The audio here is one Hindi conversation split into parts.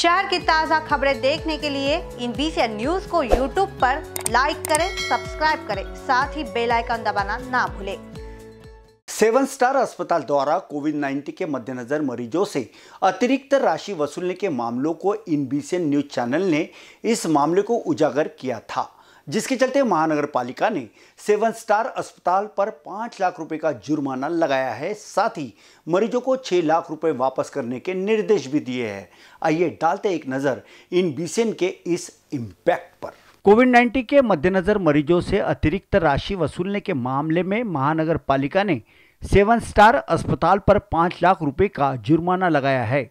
शहर की ताज़ा खबरें देखने के लिए इन बीसी न्यूज को यूट्यूब पर लाइक करें सब्सक्राइब करें साथ ही बेल आइकन दबाना ना भूलें सेवन स्टार अस्पताल द्वारा कोविड 19 के मद्देनज़र मरीजों से अतिरिक्त राशि वसूलने के मामलों को इन बीसी न्यूज चैनल ने इस मामले को उजागर किया था जिसके चलते महानगर पालिका ने सेवन स्टार अस्पताल पर पांच लाख रुपए का जुर्माना लगाया है साथ ही मरीजों को छह लाख रुपए वापस करने के निर्देश भी दिए हैं आइए डालते एक नज़र इन बीसेन के इस इम्पैक्ट पर कोविड 19 के मद्देनज़र मरीजों से अतिरिक्त राशि वसूलने के मामले में महानगर पालिका ने सेवन स्टार अस्पताल पर पांच लाख रुपए का जुर्माना लगाया है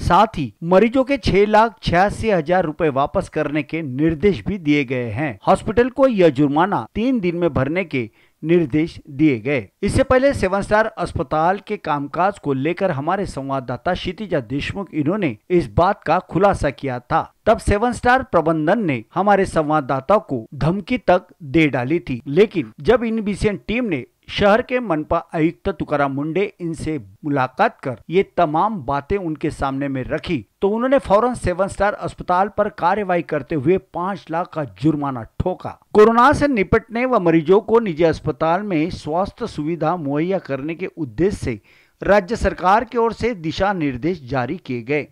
साथ ही मरीजों के छह लाख छियासी हजार रूपए वापस करने के निर्देश भी दिए गए हैं हॉस्पिटल को यह जुर्माना तीन दिन में भरने के निर्देश दिए गए इससे पहले सेवन स्टार अस्पताल के कामकाज को लेकर हमारे संवाददाता क्षितिजा देशमुख इन्होंने इस बात का खुलासा किया था तब सेवन स्टार प्रबंधन ने हमारे संवाददाता को धमकी तक दे डाली थी लेकिन जब इनविशन टीम ने शहर के मनपा आयुक्त तुकाराम मुंडे इनसे मुलाकात कर ये तमाम बातें उनके सामने में रखी तो उन्होंने फौरन सेवन स्टार अस्पताल पर कार्यवाही करते हुए पाँच लाख का जुर्माना ठोका कोरोना से निपटने व मरीजों को निजी अस्पताल में स्वास्थ्य सुविधा मुहैया करने के उद्देश्य से राज्य सरकार की ओर से दिशा निर्देश जारी किए गए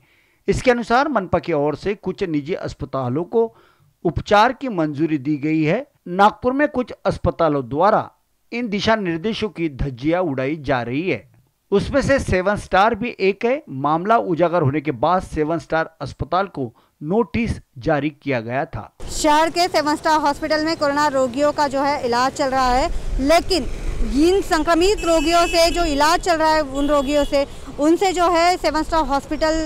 इसके अनुसार मनपा की ओर से कुछ निजी अस्पतालों को उपचार की मंजूरी दी गई है नागपुर में कुछ अस्पतालों द्वारा इन दिशा निर्देशों की धज्जिया उड़ाई जा रही है उसमें से सेवन स्टार भी एक है मामला उजागर होने के बाद सेवन स्टार अस्पताल को नोटिस जारी किया गया था शहर के सेवन स्टार हॉस्पिटल में कोरोना रोगियों का जो है इलाज चल रहा है लेकिन इन संक्रमित रोगियों से जो इलाज चल रहा है उन रोगियों से उनसे जो है सेवन स्टार हॉस्पिटल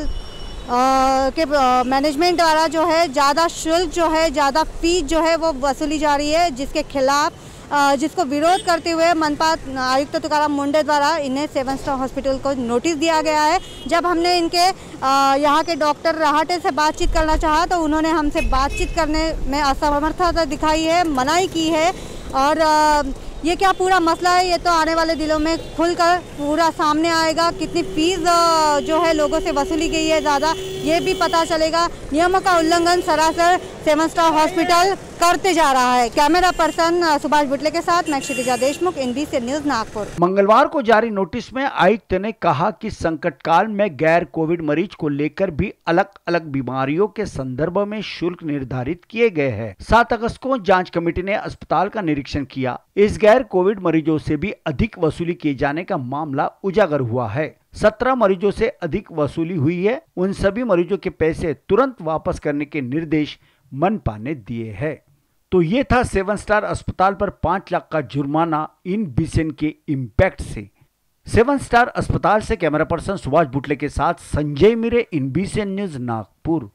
के मैनेजमेंट द्वारा जो है ज़्यादा शुल्क जो है ज़्यादा फीस जो है वो वसूली जा रही है जिसके खिलाफ़ जिसको विरोध करते हुए मनपा आयुक्त तुकाराम मुंडे द्वारा इन्हें सेवन स्टार हॉस्पिटल को नोटिस दिया गया है जब हमने इनके यहाँ के डॉक्टर रहाटे से बातचीत करना चाहा तो उन्होंने हमसे बातचीत करने में असमर्थता तो दिखाई है मनाई की है और ये क्या पूरा मसला है ये तो आने वाले दिनों में खुलकर पूरा सामने आएगा कितनी फीस जो है लोगों से वसूली गई है ज़्यादा ये भी पता चलेगा नियमों का उल्लंघन सरासर सेवन स्टार हॉस्पिटल करते जा रहा है कैमरा पर्सन सुभाष बुटले के साथ मैं क्षितिजा देशमुख एनबी न्यूज नागपुर मंगलवार को जारी नोटिस में आयुक्त ने कहा कि संकट काल में गैर कोविड मरीज को लेकर भी अलग अलग बीमारियों के संदर्भ में शुल्क निर्धारित किए गए हैं सात अगस्त को जाँच कमेटी ने अस्पताल का निरीक्षण किया इस गैर कोविड मरीजों से भी अधिक वसूली किए जाने का मामला उजागर हुआ है सत्रह मरीजों से अधिक वसूली हुई है उन सभी मरीजों के पैसे तुरंत वापस करने के निर्देश मनपा ने दिए हैं तो ये था सेवन स्टार अस्पताल पर पांच लाख का जुर्माना इन बिसेन के इम्पैक्ट से सेवन स्टार अस्पताल से कैमरा पर्सन सुभाष बुटले के साथ Sanjay Mire IN BCN news Nagpur